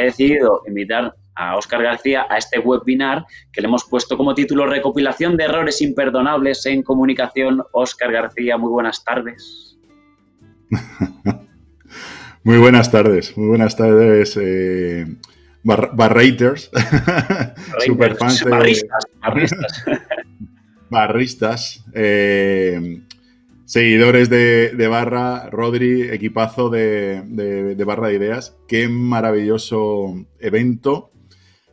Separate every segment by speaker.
Speaker 1: he decidido invitar a Oscar García a este webinar que le hemos puesto como título Recopilación de errores imperdonables en comunicación. Oscar García, muy buenas tardes.
Speaker 2: muy buenas tardes, muy buenas tardes. Eh, barraters, barristas, barristas, eh, Seguidores de, Barra, Rodri, equipazo de, Barra de Ideas. Qué maravilloso evento.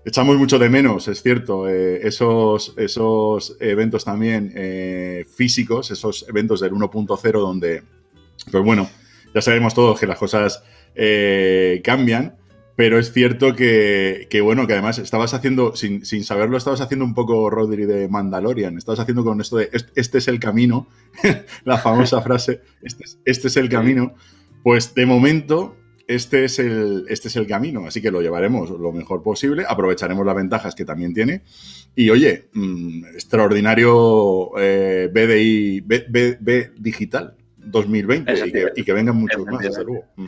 Speaker 2: Echamos mucho de menos, es cierto, eh, esos, esos eventos también eh, físicos, esos eventos del 1.0 donde, pues bueno, ya sabemos todos que las cosas eh, cambian, pero es cierto que, bueno, que además estabas haciendo, sin, saberlo, estabas haciendo un poco Rodri de Mandalorian. Estabas haciendo con esto de este es el camino, la famosa frase, este, este es, el camino. Pues de momento, este es, el, este es el camino, así que lo llevaremos lo mejor posible, aprovecharemos las ventajas que también tiene. Y oye, mm, extraordinario eh, BDI, B, digital 2020 y que, y que, vengan muchos más, desde luego. Mm.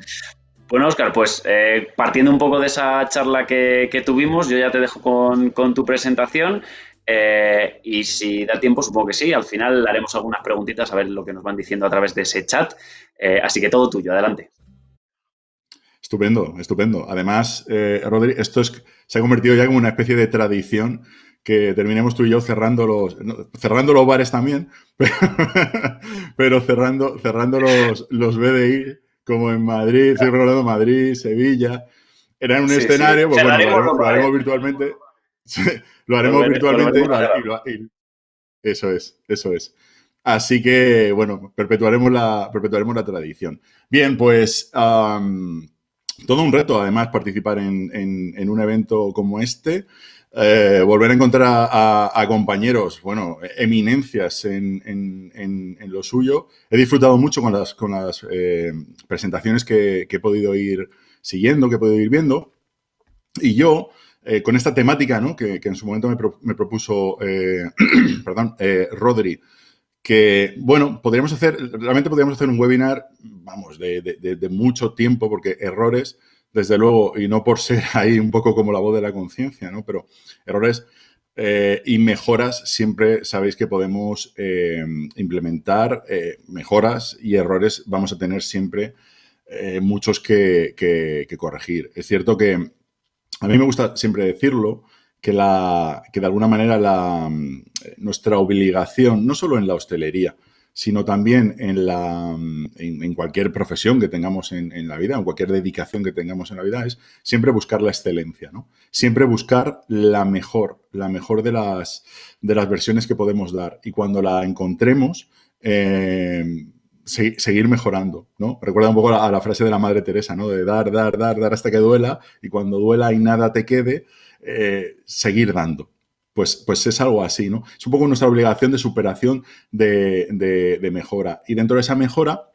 Speaker 1: Bueno, Oscar, pues eh, partiendo un poco de esa charla que, tuvimos, yo ya te dejo con, tu presentación. Eh, y si da tiempo, supongo que sí. Al final haremos algunas preguntitas a ver lo que nos van diciendo a través de ese chat. Eh, así que todo tuyo, adelante.
Speaker 2: Estupendo, estupendo. Además, Rodri, esto es, se ha convertido ya como una especie de tradición que terminemos tú y yo cerrando los, cerrando los bares también, pero, cerrando, cerrando los, los BDI como en Madrid, estoy Madrid, Sevilla. Era en un escenario, Pues, bueno, lo, haremos, virtualmente. lo haremos virtualmente. eso es, eso es. Así que, bueno, perpetuaremos la, perpetuaremos la tradición. Bien, pues todo un reto, además, participar en un evento como este. Eh, volver a encontrar a, compañeros, bueno, eminencias en, lo suyo. He disfrutado mucho con las, con las eh, presentaciones que, he podido ir siguiendo, que he podido ir viendo. Y yo, eh, con esta temática que, en su momento me, propuso perdón, Rodri, que, bueno, podríamos hacer, realmente podríamos hacer un webinar, vamos, de mucho tiempo, porque errores desde luego, y no por ser ahí un poco como la voz de la conciencia, ¿no? Pero errores eh, y mejoras siempre sabéis que podemos eh, implementar, eh, mejoras y errores vamos a tener siempre muchos que, que, corregir. Es cierto que a mí me gusta siempre decirlo, que, la, que de alguna manera la, mm, nuestra obligación, no solo en la hostelería, sino también en, la, en, cualquier profesión que tengamos en, la vida, en cualquier dedicación que tengamos en la vida, es siempre buscar la excelencia, ¿no? Siempre buscar la mejor, la mejor de las, de las versiones que podemos dar. Y cuando la encontremos, eh, seguir mejorando, ¿no? Recuerda un poco a la frase de la Madre Teresa, ¿no? De dar, dar, dar, dar hasta que duela y cuando duela y nada te quede, eh, seguir dando, pues, pues, es algo así, ¿no? Es un poco nuestra obligación de superación, de, de, mejora. Y dentro de esa mejora,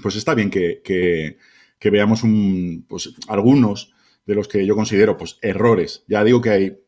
Speaker 2: pues está bien que, que, veamos un, pues, algunos de los que yo considero pues, errores. Ya digo que hay,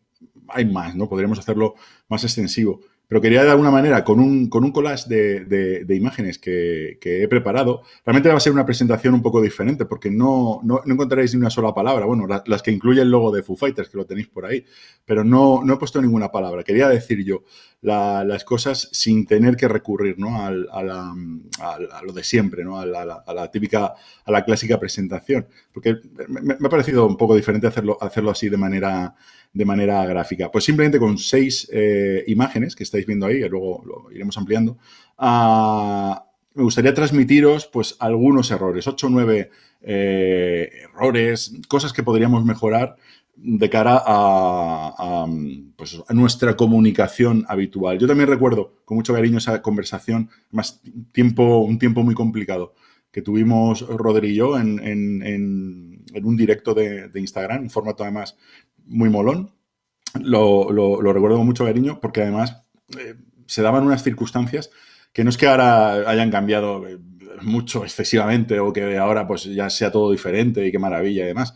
Speaker 2: hay más, ¿no? Podríamos hacerlo más extensivo pero quería de alguna manera, con un, con un collage de, imágenes que, he preparado, realmente va a ser una presentación un poco diferente porque no, no, encontraréis ni una sola palabra. Bueno, las que incluye el logo de Foo Fighters, que lo tenéis por ahí, pero no, no he puesto ninguna palabra. Quería decir yo las cosas sin tener que recurrir ¿no? a, a, lo de siempre, ¿no? a, la, típica, a la clásica presentación, porque me, ha parecido un poco diferente hacerlo, hacerlo así de manera de manera gráfica. Pues simplemente con seis eh, imágenes que estáis viendo ahí, que luego lo iremos ampliando, ah, me gustaría transmitiros pues algunos errores, ocho o nueve eh, errores, cosas que podríamos mejorar de cara a, pues, a, nuestra comunicación habitual. Yo también recuerdo con mucho cariño esa conversación, más tiempo, un tiempo muy complicado que tuvimos Rodri y yo en, un directo de, de, Instagram, un formato además muy molón. Lo, recuerdo con mucho cariño porque además eh, se daban unas circunstancias que no es que ahora hayan cambiado eh, mucho excesivamente o que ahora pues ya sea todo diferente y qué maravilla y demás.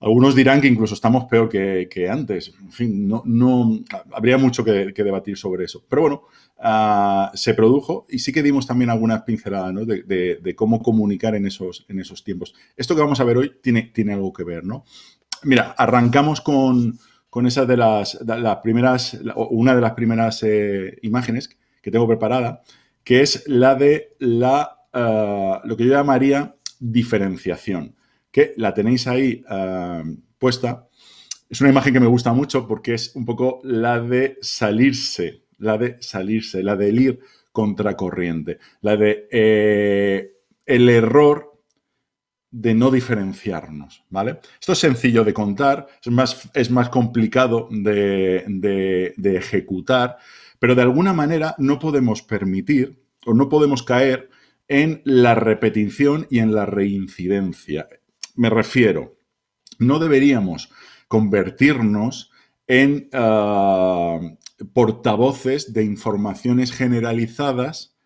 Speaker 2: Algunos dirán que incluso estamos peor que, antes. En fin, no, no habría mucho que, debatir sobre eso. Pero bueno, ah, se produjo y sí que dimos también algunas pinceladas de, cómo comunicar en esos, en esos tiempos. Esto que vamos a ver hoy tiene, tiene algo que ver, ¿no? Mira, arrancamos con, de las, primeras, una de las primeras eh, imágenes que tengo preparada, que es la de la, eh, lo que yo llamaría diferenciación, que la tenéis ahí eh, puesta. Es una imagen que me gusta mucho porque es un poco la de salirse, la de salirse, la de ir contracorriente, la de el error de no diferenciarnos, ¿vale? Esto es sencillo de contar, es más, es más complicado de, de, ejecutar, pero de alguna manera no podemos permitir o no podemos caer en la repetición y en la reincidencia. Me refiero, no deberíamos convertirnos en ah, portavoces de informaciones generalizadas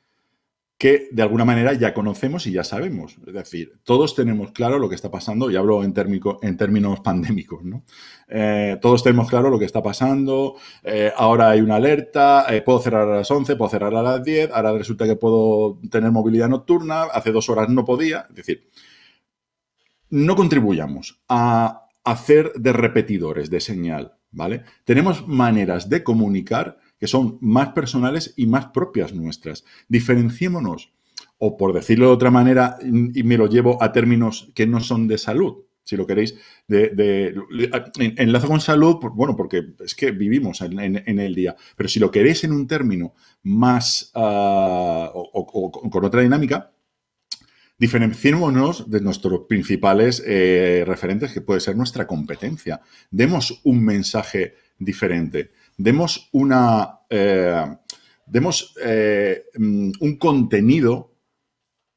Speaker 2: que de alguna manera ya conocemos y ya sabemos. Es decir, todos tenemos claro lo que está pasando, y hablo en, térmico, en términos pandémicos, ¿no? Eh, todos tenemos claro lo que está pasando, eh, ahora hay una alerta, eh, puedo cerrar a las 11, puedo cerrar a las 10, ahora resulta que puedo tener movilidad nocturna, hace dos horas no podía, es decir, no contribuyamos a hacer de repetidores de señal, ¿vale? Tenemos maneras de comunicar que son más personales y más propias nuestras. Diferenciémonos, o por decirlo de otra manera, y me lo llevo a términos que no son de salud, si lo queréis, de, enlazo con salud, pues, bueno, porque es que vivimos en, el día, pero si lo queréis en un término más ah, o, con otra dinámica, diferenciémonos de nuestros principales eh, referentes, que puede ser nuestra competencia. Demos un mensaje diferente demos una. Eh, demos eh, mm, un contenido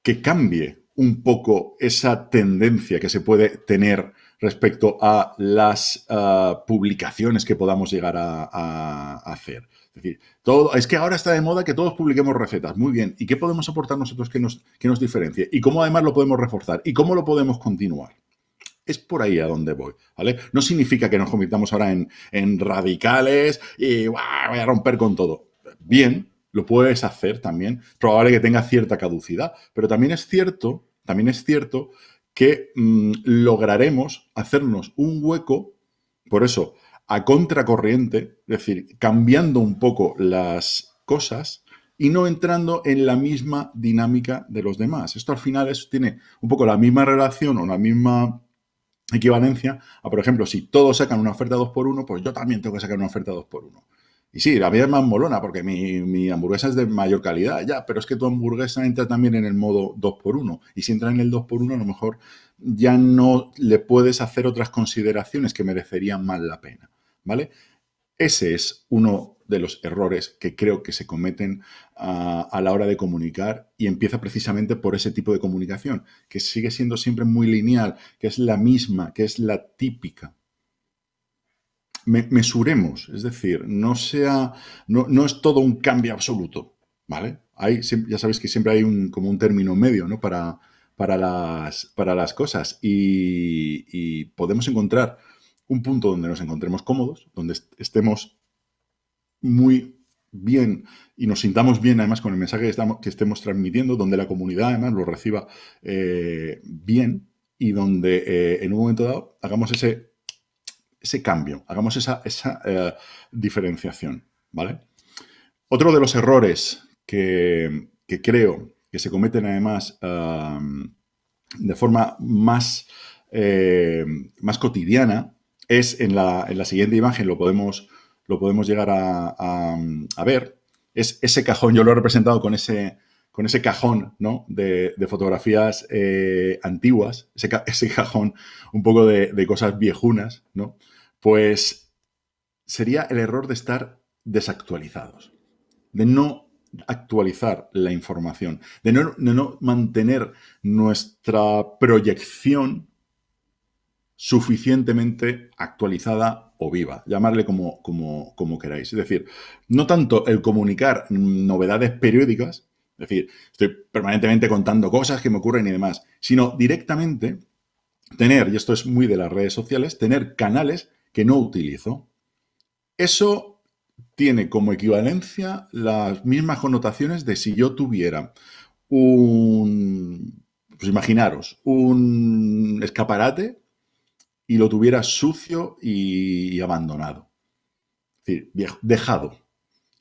Speaker 2: que cambie un poco esa tendencia que se puede tener respecto a las eh, publicaciones que podamos llegar a, hacer. Es decir, todo, es que ahora está de moda que todos publiquemos recetas. Muy bien. ¿Y qué podemos aportar nosotros que nos, que nos diferencie? ¿Y cómo además lo podemos reforzar? ¿Y cómo lo podemos continuar? Es por ahí a donde voy, ¿vale? No significa que nos convirtamos ahora en, radicales y voy a romper con todo. Bien, lo puedes hacer también. Probable que tenga cierta caducidad, pero también es cierto, también es cierto que mm, lograremos hacernos un hueco, por eso, a contracorriente, es decir, cambiando un poco las cosas y no entrando en la misma dinámica de los demás. Esto al final tiene un poco la misma relación o la misma equivalencia a, por ejemplo, si todos sacan una oferta 2x1, pues yo también tengo que sacar una oferta 2x1. Y sí, la mía es más molona porque mi, mi, hamburguesa es de mayor calidad, ya, pero es que tu hamburguesa entra también en el modo 2x1. Y si entra en el 2x1, a lo mejor ya no le puedes hacer otras consideraciones que merecerían más la pena, ¿vale? Ese es uno de los errores que creo que se cometen ah, a la hora de comunicar y empieza precisamente por ese tipo de comunicación, que sigue siendo siempre muy lineal, que es la misma, que es la típica. mesuremos, es decir, no sea, no, es todo un cambio absoluto, ¿vale? ya sabéis que siempre hay un, como un término medio, ¿no? Para, para, las, para las cosas y, y podemos encontrar un punto donde nos encontremos cómodos, donde estemos muy bien y nos sintamos bien además con el mensaje que, estamos, estemos transmitiendo, donde la comunidad además lo reciba eh, bien y donde eh, en un momento dado hagamos ese, ese cambio, hagamos esa, eh, diferenciación. ¿vale? Otro de los errores que, que creo que se cometen además de forma más, más cotidiana es en la, siguiente imagen, lo podemos, lo podemos llegar a, ver, es ese cajón, yo lo he representado con ese, con ese cajón ¿no? de, fotografías eh, antiguas, ese, cajón un poco de, cosas viejunas, ¿no? pues sería el error de estar desactualizados, de no actualizar la información, de no, de no mantener nuestra proyección suficientemente actualizada o viva, llamarle como, como, como queráis. Es decir, no tanto el comunicar novedades periódicas, es decir, estoy permanentemente contando cosas que me ocurren y demás, sino directamente tener, y esto es muy de las redes sociales, tener canales que no utilizo. Eso tiene como equivalencia las mismas connotaciones de si yo tuviera un, pues imaginaros, un escaparate y lo tuviera sucio y abandonado. Es decir, dejado.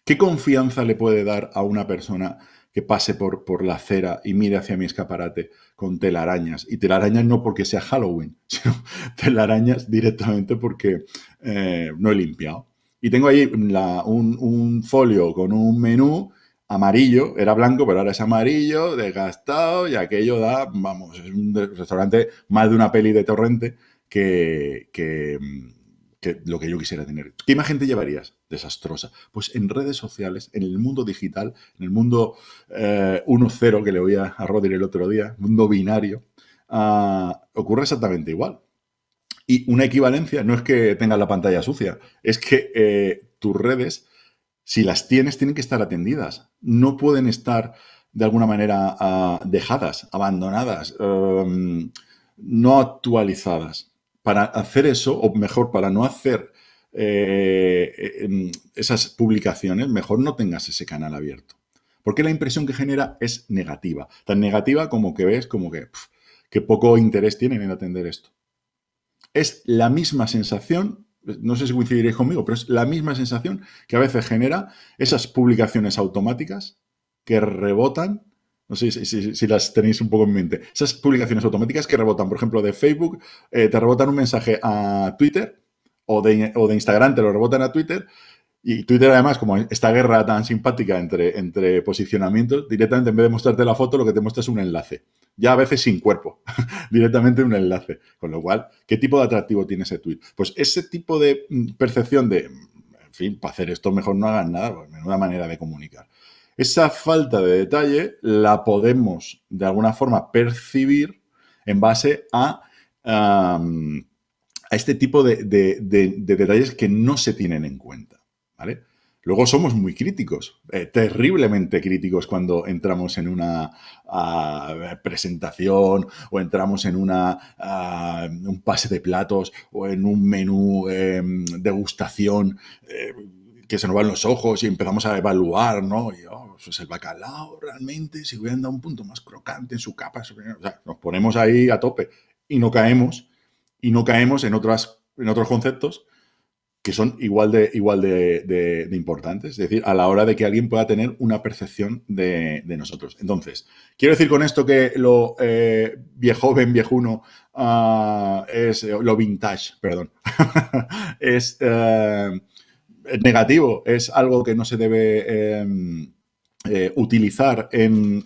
Speaker 2: ¿Qué confianza le puede dar a una persona que pase por, por, la acera y mire hacia mi escaparate con telarañas? Y telarañas no porque sea Halloween, sino telarañas directamente porque eh, no he limpiado. Y tengo ahí un, un folio con un menú amarillo, era blanco, pero ahora es amarillo, desgastado, y aquello da, vamos, es un restaurante más de una peli de torrente Mm, que, lo que yo quisiera tener. ¿Qué imagen te llevarías? Desastrosa. Pues en redes sociales, en el mundo digital, en el mundo eh, 1-0 que le oía a Rodir el otro día, mundo binario, ah, ocurre exactamente igual. Y una equivalencia no es que tengas la pantalla sucia, es que eh, tus redes, si las tienes, tienen que estar atendidas. No pueden estar de alguna manera ah, dejadas, abandonadas, em, no actualizadas para hacer eso, o mejor, para no hacer eh, em, esas publicaciones, mejor no tengas ese canal abierto. Porque la impresión que genera es negativa. Tan negativa como que ves como que, que poco interés tienen en atender esto. Es la misma sensación, no sé si coincidiréis conmigo, pero es la misma sensación que a veces genera esas publicaciones automáticas que rebotan no sé si, las tenéis un poco en mente. Esas publicaciones automáticas que rebotan, por ejemplo, de Facebook, eh, te rebotan un mensaje a Twitter o de, Instagram, te lo rebotan a Twitter. Y Twitter, además, como esta guerra tan simpática entre, entre posicionamientos, directamente en vez de mostrarte la foto, lo que te muestra es un enlace. Ya a veces sin cuerpo, directamente un enlace. Con lo cual, ¿qué tipo de atractivo tiene ese tweet? Pues ese tipo de mm, percepción de, en fin, para hacer esto mejor no hagan nada, pues menuda manera de comunicar. Esa falta de detalle la podemos de alguna forma percibir en base a, a este tipo de, detalles que no se tienen en cuenta. Luego somos muy críticos, eh, terriblemente críticos cuando entramos en una ah, presentación o entramos en una, ah, un pase de platos o en un menú em, degustación. Eh, que se nos van los ojos y empezamos a evaluar, ¿no? Y, oh, pues el bacalao realmente, si hubieran dado un punto más crocante en su capa, o sea, nos ponemos ahí a tope y no caemos, y no caemos en, otras, en otros conceptos que son igual, de, igual de, importantes, es decir, a la hora de que alguien pueda tener una percepción de, nosotros. Entonces, quiero decir con esto que lo eh, viejoven, viejuno, ah, es, eh, lo vintage, perdón, es... Eh, eh, negativo, es algo que no se debe em, eh, utilizar en,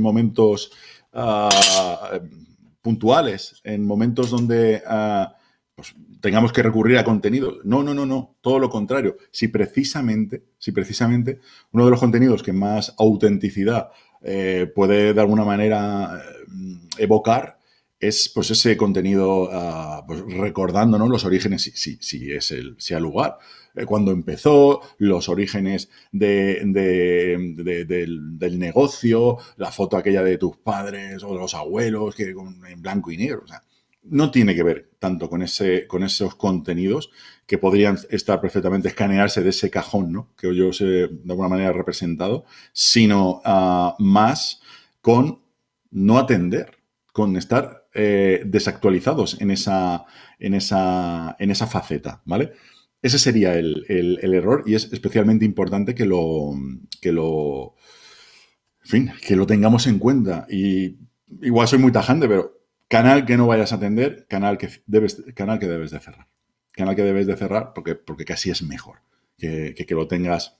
Speaker 2: momentos ah, puntuales, en momentos donde ah, pues, tengamos que recurrir a contenido. No, no, no, no, todo lo contrario. Si precisamente, si precisamente uno de los contenidos que más autenticidad eh, puede de alguna manera em, evocar es pues ese contenido ah, uh, pues, recordándonos los orígenes, si, si, es el lugar, eh, cuando empezó, los orígenes del, negocio, la foto aquella de tus padres o de los abuelos que en blanco y negro. no tiene que ver tanto con, ese, con esos contenidos que podrían estar perfectamente escanearse de ese cajón, ¿no? que yo os de alguna manera representado, sino ah, más con no atender, con estar eh, desactualizados en esa, en, esa, en esa faceta, ¿vale? Ese sería el, error y es especialmente importante que lo, que lo, fin, que lo tengamos en cuenta. Y igual soy muy tajante, pero canal que no vayas a atender, canal que debes, canal que debes de cerrar. Canal que debes de cerrar porque, porque casi es mejor que, que, lo tengas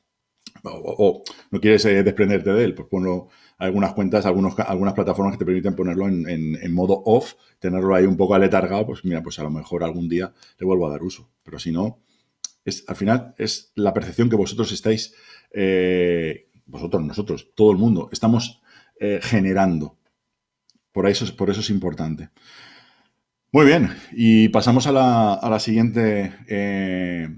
Speaker 2: o, no quieres eh, desprenderte de él, pues ponlo algunas cuentas, algunos, algunas plataformas que te permiten ponerlo en, modo off, tenerlo ahí un poco aletargado, pues mira, pues a lo mejor algún día le vuelvo a dar uso. Pero si no, es, al final es la percepción que vosotros estáis, eh, vosotros, nosotros, todo el mundo, estamos eh, generando. Por eso, por eso es importante. Muy bien, y pasamos a la, a la siguiente, eh,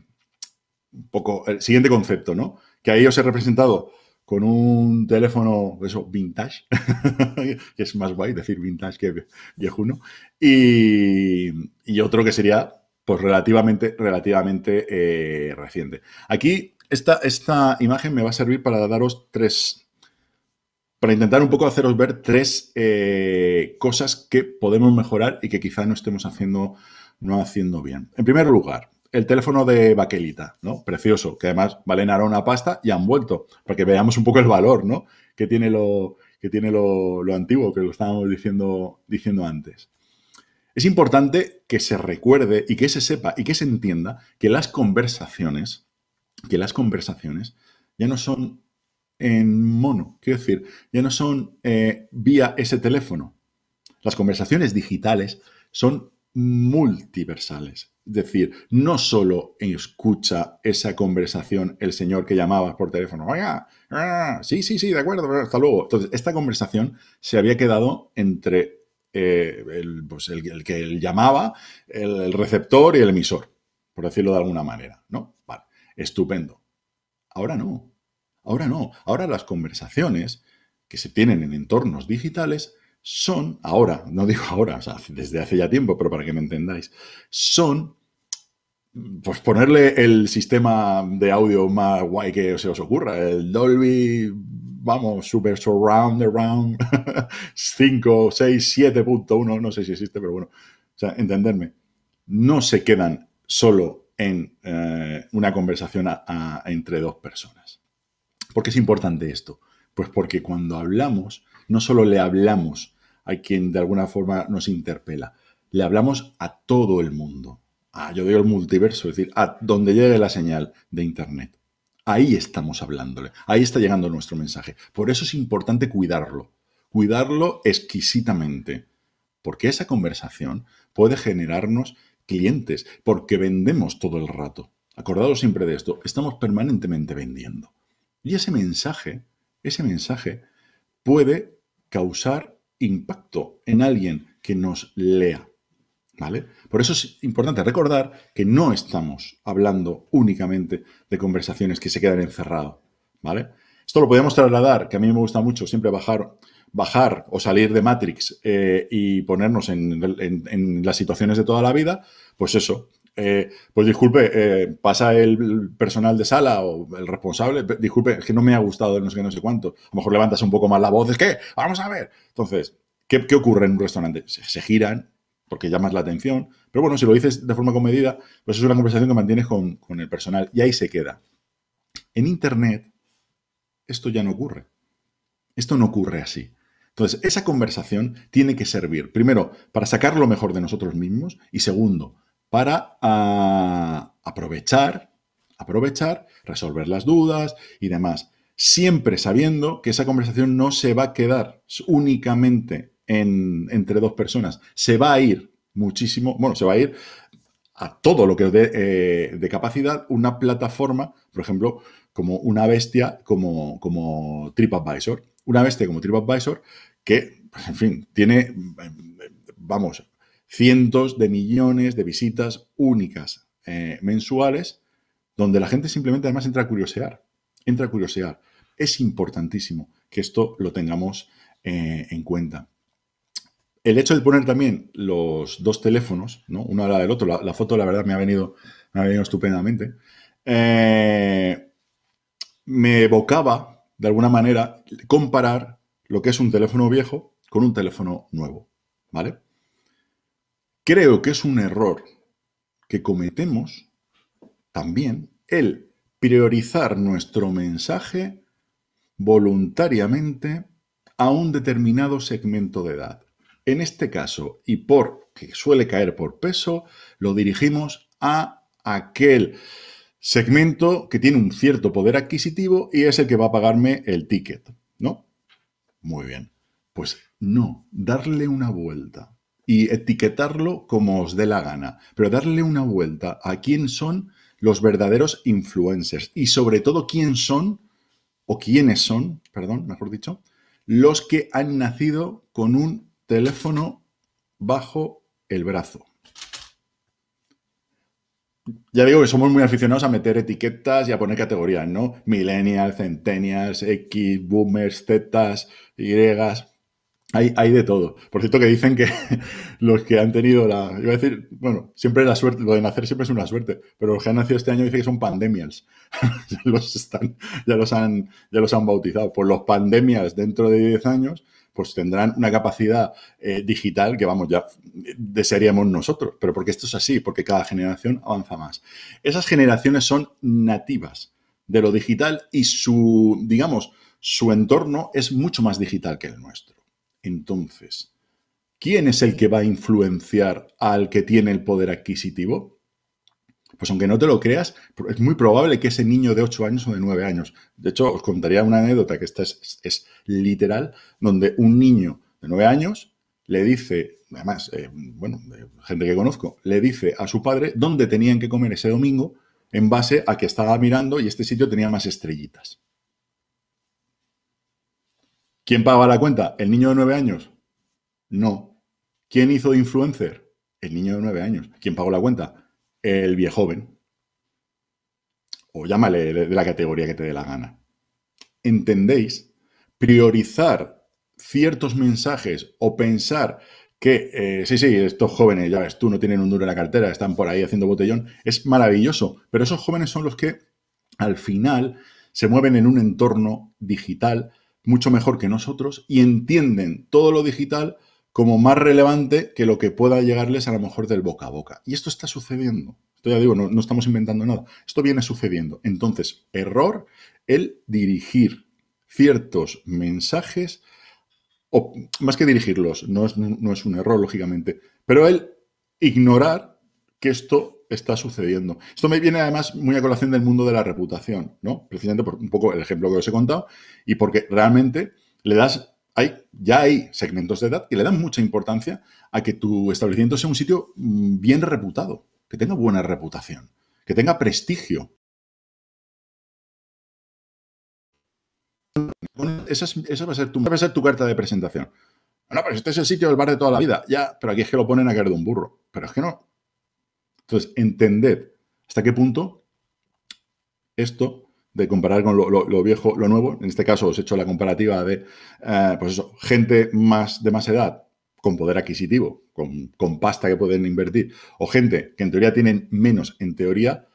Speaker 2: poco, el siguiente concepto, ¿no? Que ahí os he representado con un teléfono, eso, vintage, que es más guay decir vintage que viejuno, y, y otro que sería, pues, relativamente, relativamente eh, reciente. Aquí, esta, esta imagen me va a servir para daros tres, para intentar un poco haceros ver tres eh, cosas que podemos mejorar y que quizá no estemos haciendo, no haciendo bien. En primer lugar, el teléfono de Baquelita, ¿no? Precioso, que además valen ahora una pasta y han vuelto, para que veamos un poco el valor, ¿no? Que tiene lo, que tiene lo, antiguo, que lo estábamos diciendo, diciendo antes. Es importante que se recuerde y que se sepa y que se entienda que las conversaciones, que las conversaciones ya no son en mono, quiero decir, ya no son eh, vía ese teléfono. Las conversaciones digitales son multiversales, decir, no solo escucha esa conversación el señor que llamaba por teléfono, oiga, ah, sí, sí, sí, de acuerdo, hasta luego. Entonces, esta conversación se había quedado entre eh, pues, el, que él llamaba, el, el, receptor y el emisor, por decirlo de alguna manera, ¿no? Vale, estupendo. Ahora no, ahora no, ahora las conversaciones que se tienen en entornos digitales son, ahora, no digo ahora, desde hace ya tiempo, pero para que me entendáis, son, pues ponerle el sistema de audio más guay que se os ocurra, el Dolby, vamos, super surround, around, 5, 6, 7.1, no sé si existe, pero bueno, o sea, entenderme, no se quedan solo en eh, una conversación entre dos personas. ¿Por qué es importante esto? Pues porque cuando hablamos, no solo le hablamos hay quien de alguna forma nos interpela. Le hablamos a todo el mundo. Ah, yo digo el multiverso, es decir, a donde llegue la señal de Internet. Ahí estamos hablándole, ahí está llegando nuestro mensaje. Por eso es importante cuidarlo, cuidarlo exquisitamente, porque esa conversación puede generarnos clientes, porque vendemos todo el rato. Acordados siempre de esto, estamos permanentemente vendiendo. Y ese mensaje, ese mensaje puede causar impacto en alguien que nos lea. ¿Vale? Por eso es importante recordar que no estamos hablando únicamente de conversaciones que se quedan encerrado, ¿vale? Esto lo podemos trasladar, que a mí me gusta mucho siempre bajar, bajar o salir de Matrix eh, y ponernos en, las situaciones de toda la vida, pues eso, eh, pues disculpe, eh, pasa el personal de sala o el responsable, disculpe, es que no me ha gustado no sé qué, no sé cuánto. A lo mejor levantas un poco más la voz, es que, vamos a ver. Entonces, ¿qué, ocurre en un restaurante? Se, giran porque llamas la atención, pero bueno, si lo dices de forma comedida, pues es una conversación que mantienes con, con el personal y ahí se queda. En Internet, esto ya no ocurre. Esto no ocurre así. Entonces, esa conversación tiene que servir, primero, para sacar lo mejor de nosotros mismos y segundo, para ah, aprovechar, aprovechar, resolver las dudas y demás. Siempre sabiendo que esa conversación no se va a quedar únicamente entre dos personas, se va a ir muchísimo, bueno, se va a ir a todo lo que os eh, de capacidad una plataforma, por ejemplo, como una bestia como, como TripAdvisor. Una bestia como TripAdvisor que, pues, en fin, tiene, vamos, cientos de millones de visitas únicas eh, mensuales, donde la gente simplemente además entra a curiosear. Entra a curiosear. Es importantísimo que esto lo tengamos eh, en cuenta. El hecho de poner también los dos teléfonos, ¿no? uno al lado del otro, la, foto la verdad me ha venido, me ha venido estupendamente, eh, me evocaba de alguna manera comparar lo que es un teléfono viejo con un teléfono nuevo. ¿Vale? Creo que es un error que cometemos también el priorizar nuestro mensaje voluntariamente a un determinado segmento de edad. En este caso, y porque suele caer por peso, lo dirigimos a aquel segmento que tiene un cierto poder adquisitivo y es el que va a pagarme el ticket, ¿no? Muy bien. Pues no, darle una vuelta y etiquetarlo como os dé la gana, pero darle una vuelta a quién son los verdaderos influencers y sobre todo quién son, o quiénes son, perdón, mejor dicho, los que han nacido con un teléfono bajo el brazo. Ya digo que somos muy aficionados a meter etiquetas y a poner categorías, ¿no? Millennials, centennials, X, boomers, zetas, Y. Hay, de todo. Por cierto, que dicen que los que han tenido la. Iba a decir, bueno, siempre la suerte, lo de nacer siempre es una suerte, pero los que han nacido este año dicen que son pandemias. ya, los están, ya, los han, los han bautizado. Pues los pandemias dentro de 10 años, pues tendrán una capacidad eh, digital que, vamos, ya desearíamos nosotros. Pero porque esto es así, porque cada generación avanza más. Esas generaciones son nativas de lo digital y su, digamos, su entorno es mucho más digital que el nuestro. Entonces, ¿quién es el que va a influenciar al que tiene el poder adquisitivo? Pues aunque no te lo creas, es muy probable que ese niño de 8 años o de 9 años, de hecho os contaría una anécdota que esta es, literal, donde un niño de 9 años le dice, además, eh, bueno, gente que conozco, le dice a su padre dónde tenían que comer ese domingo en base a que estaba mirando y este sitio tenía más estrellitas. ¿Quién pagaba la cuenta? ¿El niño de nueve años? No. ¿Quién hizo influencer? El niño de nueve años. ¿Quién pagó la cuenta? El viejo joven. O llámale de la categoría que te dé la gana. ¿Entendéis? Priorizar ciertos mensajes o pensar que, eh, sí, sí, estos jóvenes, ya ves, tú no tienen un duro en la cartera, están por ahí haciendo botellón, es maravilloso, pero esos jóvenes son los que al final se mueven en un entorno digital mucho mejor que nosotros y entienden todo lo digital como más relevante que lo que pueda llegarles a lo mejor del boca a boca. Y esto está sucediendo. Esto ya digo, no, estamos inventando nada. Esto viene sucediendo. Entonces, error el dirigir ciertos mensajes, o más que dirigirlos, no es, no es un error, lógicamente, pero el ignorar que esto está sucediendo. Esto me viene además muy a colación del mundo de la reputación, ¿no? Precisamente por un poco el ejemplo que os he contado y porque realmente le das, hay, ya hay segmentos de edad que le dan mucha importancia a que tu establecimiento sea un sitio mm, bien reputado, que tenga buena reputación, que tenga prestigio. Esa, va, a ser tu, va a ser tu carta de presentación. No, pero este es el sitio del bar de toda la vida. Ya, pero aquí es que lo ponen a caer de un burro. Pero es que no, entonces, entended hasta qué punto esto de comparar con lo, viejo, lo nuevo. En este caso os he hecho la comparativa de, eh, pues gente más de más edad con poder adquisitivo, con, con, pasta que pueden invertir, o gente que en teoría tienen menos, en teoría,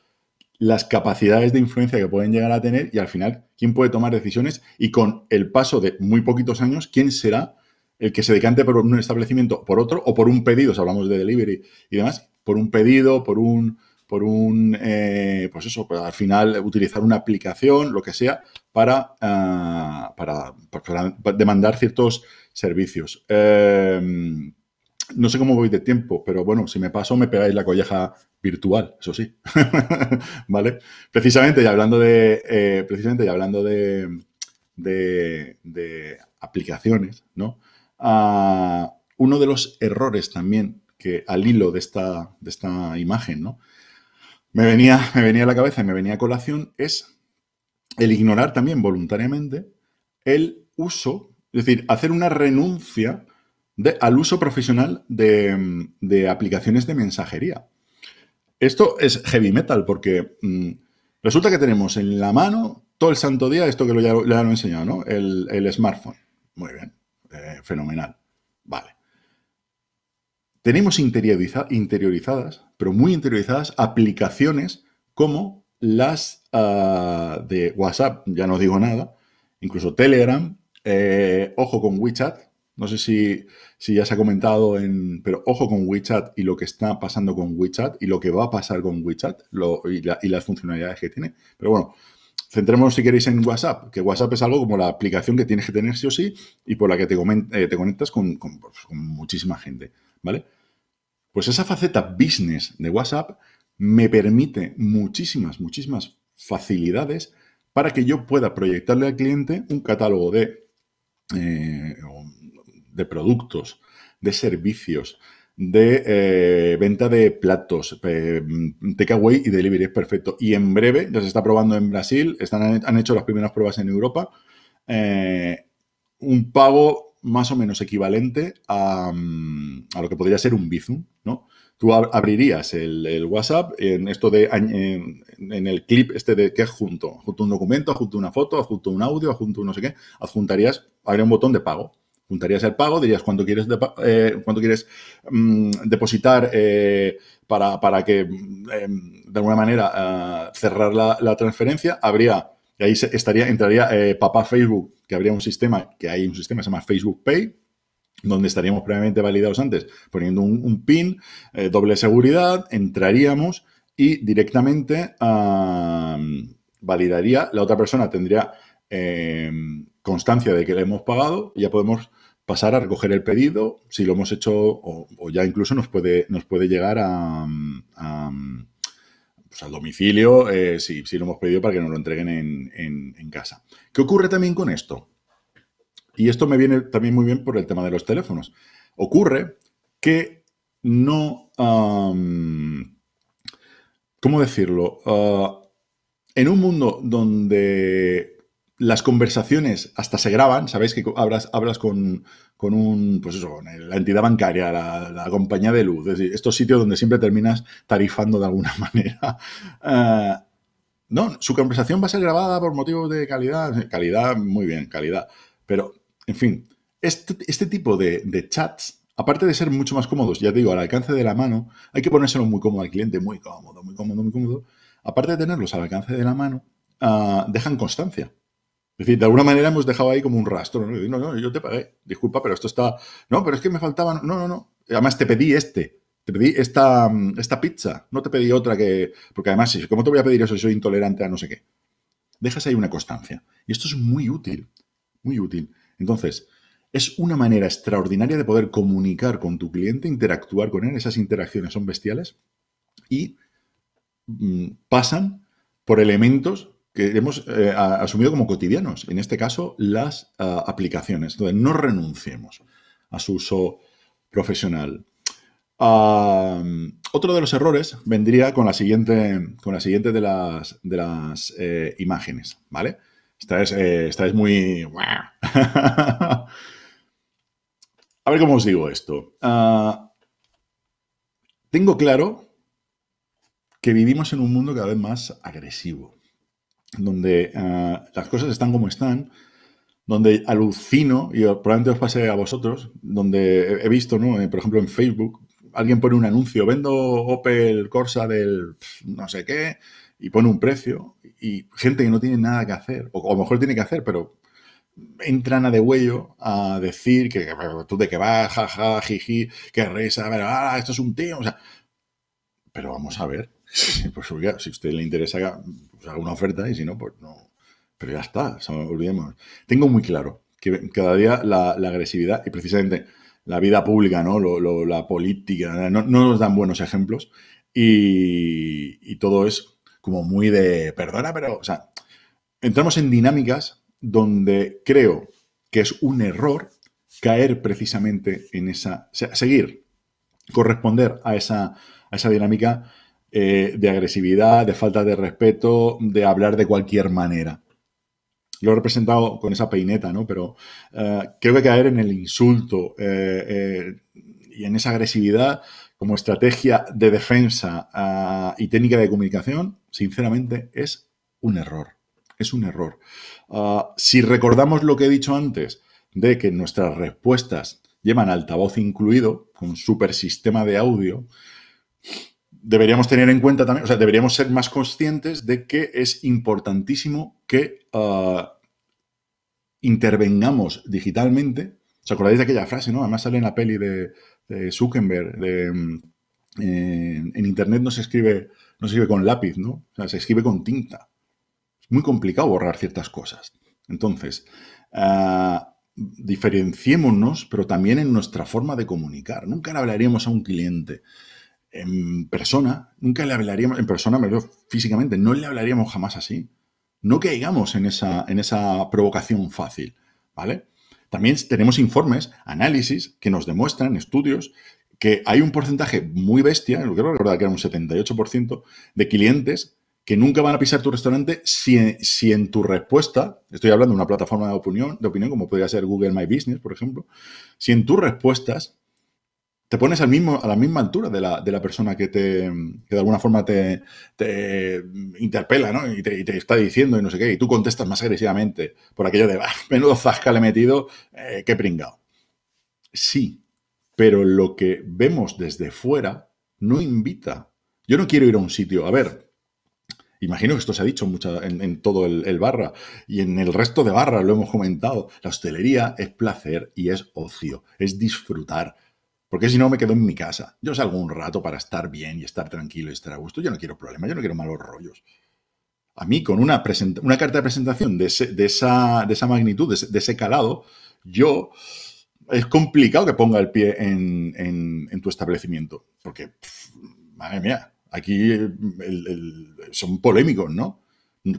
Speaker 2: las capacidades de influencia que pueden llegar a tener y al final, quién puede tomar decisiones y con el paso de muy poquitos años, quién será el que se decante por un establecimiento, por otro, o por un pedido, si hablamos de delivery y demás, por un pedido, por un, por un, eh, pues eso, pues al final utilizar una aplicación, lo que sea, para, ah, para, demandar ciertos servicios. Em, no sé cómo voy de tiempo, pero bueno, si me paso me pegáis la colleja virtual, eso sí. ¿Vale? Precisamente, y hablando de, eh, precisamente, y hablando de, de, de aplicaciones, ¿no? Ah, uno de los errores también que al hilo de esta, de esta imagen, ¿no? Me venía, me venía a la cabeza y me venía a colación es el ignorar también voluntariamente el uso, es decir, hacer una renuncia de, al uso profesional de, aplicaciones de mensajería. Esto es heavy metal porque mm, resulta que tenemos en la mano todo el santo día esto que lo, ya, lo he enseñado, ¿no? El, el smartphone. Muy bien, eh, fenomenal. Vale tenemos interiorizadas, pero muy interiorizadas, aplicaciones como las ah, de WhatsApp, ya no digo nada, incluso Telegram, eh, ojo con WeChat, no sé si, ya se ha comentado en. Pero ojo con WeChat y lo que está pasando con WeChat y lo que va a pasar con WeChat y, las funcionalidades que tiene. Pero bueno, centrémonos si queréis en WhatsApp, que WhatsApp es algo como la aplicación que tienes que tener sí o sí y por la que te, eh, te conectas con, pues, muchísima gente. ¿vale? Pues esa faceta business de WhatsApp me permite muchísimas, muchísimas facilidades para que yo pueda proyectarle al cliente un catálogo de, eh, de productos, de servicios, de eh, venta de platos, eh, takeaway y delivery es perfecto. Y en breve, ya se está probando en Brasil, están, han hecho las primeras pruebas en Europa, un pago más o menos equivalente mm, a, lo que podría ser un Bizum, ¿no? Tú abrirías el, WhatsApp en esto de en, el clip este de que junto, junto un documento, junto una foto, junto un audio, junto no sé qué, adjuntarías, habría un botón de pago, juntarías el pago, dirías cuánto quieres, eh, quieres mm, depositar eh, para, que mm, em, de alguna manera ah, cerrar la, la, transferencia. Habría ahí estaría, entraría eh, papá Facebook, que habría un sistema, que hay un sistema que se llama Facebook Pay, donde estaríamos previamente validados antes, poniendo un, PIN, eh, doble seguridad, entraríamos y directamente validaría, la otra persona tendría em, constancia de que le hemos pagado, ya podemos pasar a recoger el pedido, si lo hemos hecho o, ya incluso nos puede, nos puede llegar a pues, al domicilio eh, si, lo hemos pedido para que nos lo entreguen en, casa. ¿Qué ocurre también con esto? Y esto me viene también muy bien por el tema de los teléfonos. Ocurre que no... ¿Cómo decirlo? Ah, en un mundo donde las conversaciones hasta se graban, sabéis que hablas, con, con un, pues la entidad bancaria, la, compañía de luz, es estos sitios donde siempre terminas tarifando de alguna manera. Eh, no, su conversación va a ser grabada por motivos de calidad, calidad, muy bien, calidad, pero, en fin, este, este tipo de, chats aparte de ser mucho más cómodos, ya te digo, al alcance de la mano, hay que ponérselo muy cómodo al cliente, muy cómodo, muy cómodo, muy cómodo. Aparte de tenerlos al alcance de la mano, ah, dejan constancia. Es decir, de alguna manera hemos dejado ahí como un rastro, ¿no? no, yo te pagué, disculpa, pero esto está... No, pero es que me faltaban... No, no, no. Además, te pedí este, te pedí esta, pizza, no te pedí otra que... Porque además, ¿cómo te voy a pedir eso soy intolerante a no sé qué? Dejas ahí una constancia. Y esto es muy útil, muy útil. Entonces, es una manera extraordinaria de poder comunicar con tu cliente, interactuar con él, esas interacciones son bestiales y mm, pasan por elementos que hemos eh, asumido como cotidianos, en este caso las ah, aplicaciones. Entonces, no renunciemos a su uso profesional. otro de los errores vendría con la siguiente, con la siguiente de las, de las eh, imágenes, ¿vale? Esta es, eh, es muy... a ver cómo os digo esto. Ah, tengo claro que vivimos en un mundo cada vez más agresivo donde ah, las cosas están como están, donde alucino, y probablemente os pase a vosotros, donde he visto, ¿no? Eh, por ejemplo, en Facebook, alguien pone un anuncio, vendo Opel Corsa del no sé qué, y pone un precio, y gente que no tiene nada que hacer, o a lo mejor tiene que hacer, pero entran a de huello a decir que tú de que vas, jaja, que reza, ah, esto es un tío, o sea, pero vamos a ver, Pues si a usted le interesa, pues haga, una oferta y si no, pues no. Pero ya está, olvidemos. Tengo muy claro que cada día la, agresividad y precisamente la vida pública, ¿no? la política, no, nos dan buenos ejemplos y, todo es como muy de, perdona, pero, o sea, entramos en dinámicas donde creo que es un error caer precisamente en esa, seguir, corresponder a esa, a esa dinámica eh, de agresividad, de falta de respeto, de hablar de cualquier manera. Lo he representado con esa peineta, ¿no? Pero eh, creo que caer en el insulto eh, y en esa agresividad como estrategia de defensa ah, y técnica de comunicación, sinceramente, es un error. Es un error. Ah, si recordamos lo que he dicho antes, de que nuestras respuestas llevan altavoz incluido, con super sistema de audio, deberíamos tener en cuenta también, o sea, deberíamos ser más conscientes de que es importantísimo que ah, intervengamos digitalmente. ¿Os acordáis de aquella frase, no? Además sale en la peli de, Zuckerberg, mm, en Internet no se, escribe, no se escribe con lápiz, ¿no? se escribe con tinta. Es muy complicado borrar ciertas cosas. Entonces, ah, diferenciémonos, pero también en nuestra forma de comunicar. Nunca le hablaríamos a un cliente en persona, nunca le hablaríamos, en persona, me físicamente, no le hablaríamos jamás así. No caigamos en esa, en esa provocación fácil, ¿vale? También tenemos informes, análisis que nos demuestran, estudios, que hay un porcentaje muy bestia, lo quiero recordar que era un 78%, de clientes que nunca van a pisar tu restaurante si, en tu respuesta, estoy hablando de una plataforma de opinión, de opinión como podría ser Google My Business, por ejemplo, si en tus respuestas te pones a la misma altura de la, persona que, te, de alguna forma te, interpela ¿no? y, te, está diciendo y no sé qué, y tú contestas más agresivamente por aquello de, ah, menudo zasca le he metido, eh, qué pringado. Sí, pero lo que vemos desde fuera no invita. Yo no quiero ir a un sitio, a ver, Imagino que esto se ha dicho en, todo el, el, barra y en el resto de barra lo hemos comentado. La hostelería es placer y es ocio, es disfrutar, porque si no, me quedo en mi casa. Yo salgo un rato para estar bien y estar tranquilo y estar a gusto. Yo no quiero problemas, yo no quiero malos rollos. A mí, con una, carta de presentación de, esa, magnitud, de ese, calado, yo. Es complicado que ponga el pie en, tu establecimiento. Porque, madre mía, aquí son polémicos, ¿no?